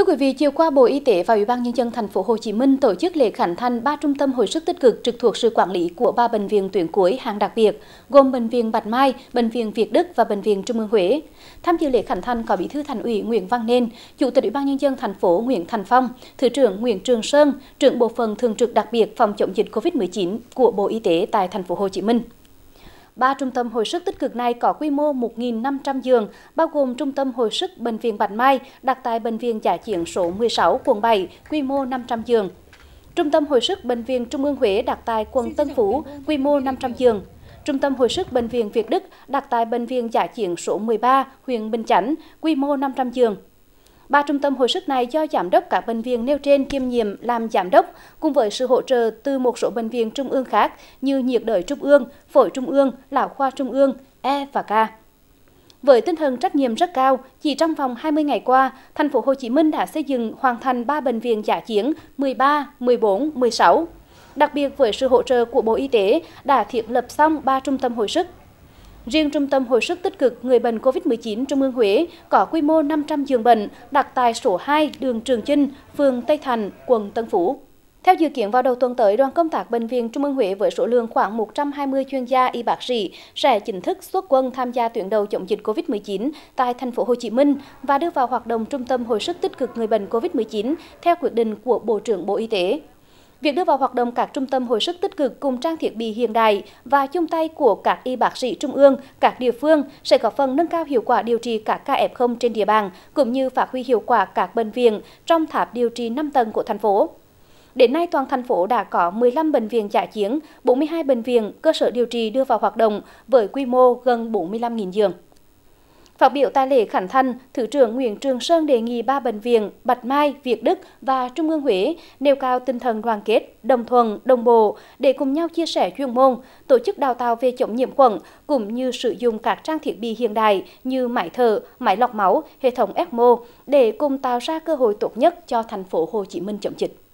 Thưa quý vị, chiều qua Bộ Y tế và Ủy ban nhân dân thành phố Hồ Chí Minh tổ chức lễ khánh thành ba trung tâm hồi sức tích cực trực thuộc sự quản lý của ba bệnh viện tuyến cuối hàng đặc biệt, gồm bệnh viện Bạch Mai, bệnh viện Việt Đức và bệnh viện Trung ương Huế. Tham dự lễ khánh thành có Bí thư Thành ủy Nguyễn Văn Nên, Chủ tịch Ủy ban nhân dân thành phố Nguyễn Thành Phong, Thứ trưởng Nguyễn Trường Sơn, trưởng bộ phận thường trực đặc biệt phòng chống dịch COVID-19 của Bộ Y tế tại thành phố Hồ Chí Minh. Ba trung tâm hồi sức tích cực này có quy mô 1.500 giường, bao gồm trung tâm hồi sức Bệnh viện Bạch Mai đặt tại Bệnh viện Giả chiến số 16, quận 7, quy mô 500 giường. Trung tâm hồi sức Bệnh viện Trung ương Huế đặt tại quận Tân Phú, quy mô 500 giường. Trung tâm hồi sức Bệnh viện Việt Đức đặt tại Bệnh viện Giả chiến số 13, huyện Bình Chánh, quy mô 500 giường. Ba trung tâm hồi sức này do giám đốc các bệnh viện nêu trên kiêm nhiệm làm giám đốc, cùng với sự hỗ trợ từ một số bệnh viện trung ương khác như nhiệt đới trung ương, phổi trung ương, lão khoa trung ương, E và K. Với tinh thần trách nhiệm rất cao, chỉ trong vòng 20 ngày qua, thành phố Hồ Chí Minh đã xây dựng hoàn thành 3 bệnh viện giả chiến 13, 14, 16. Đặc biệt với sự hỗ trợ của Bộ Y tế đã thiết lập xong 3 trung tâm hồi sức Riêng Trung tâm Hồi sức tích cực người bệnh COVID-19 Trung ương Huế có quy mô 500 giường bệnh đặt tại số 2 đường Trường Chinh, phường Tây Thành, quận Tân Phú. Theo dự kiến vào đầu tuần tới, đoàn công tác Bệnh viện Trung ương Huế với số lượng khoảng 120 chuyên gia y bác sĩ sẽ chính thức xuất quân tham gia tuyến đầu chống dịch COVID-19 tại thành phố Hồ Chí Minh và đưa vào hoạt động Trung tâm Hồi sức tích cực người bệnh COVID-19 theo quyết định của Bộ trưởng Bộ Y tế. Việc đưa vào hoạt động các trung tâm hồi sức tích cực cùng trang thiết bị hiện đại và chung tay của các y bác sĩ trung ương, các địa phương sẽ góp phần nâng cao hiệu quả điều trị các ca F0 trên địa bàn, cũng như phát huy hiệu quả các bệnh viện trong tháp điều trị 5 tầng của thành phố. Đến nay, toàn thành phố đã có 15 bệnh viện giả chiến, 42 bệnh viện, cơ sở điều trị đưa vào hoạt động với quy mô gần 45.000 giường. Phát biểu tại lễ khánh thành, Thứ trưởng Nguyễn Trường Sơn đề nghị ba bệnh viện Bạch Mai, Việt Đức và Trung ương Huế nêu cao tinh thần đoàn kết, đồng thuận, đồng bộ để cùng nhau chia sẻ chuyên môn, tổ chức đào tạo về chống nhiễm khuẩn cũng như sử dụng các trang thiết bị hiện đại như máy thở, máy lọc máu, hệ thống ECMO để cùng tạo ra cơ hội tốt nhất cho thành phố Hồ Chí Minh chống dịch.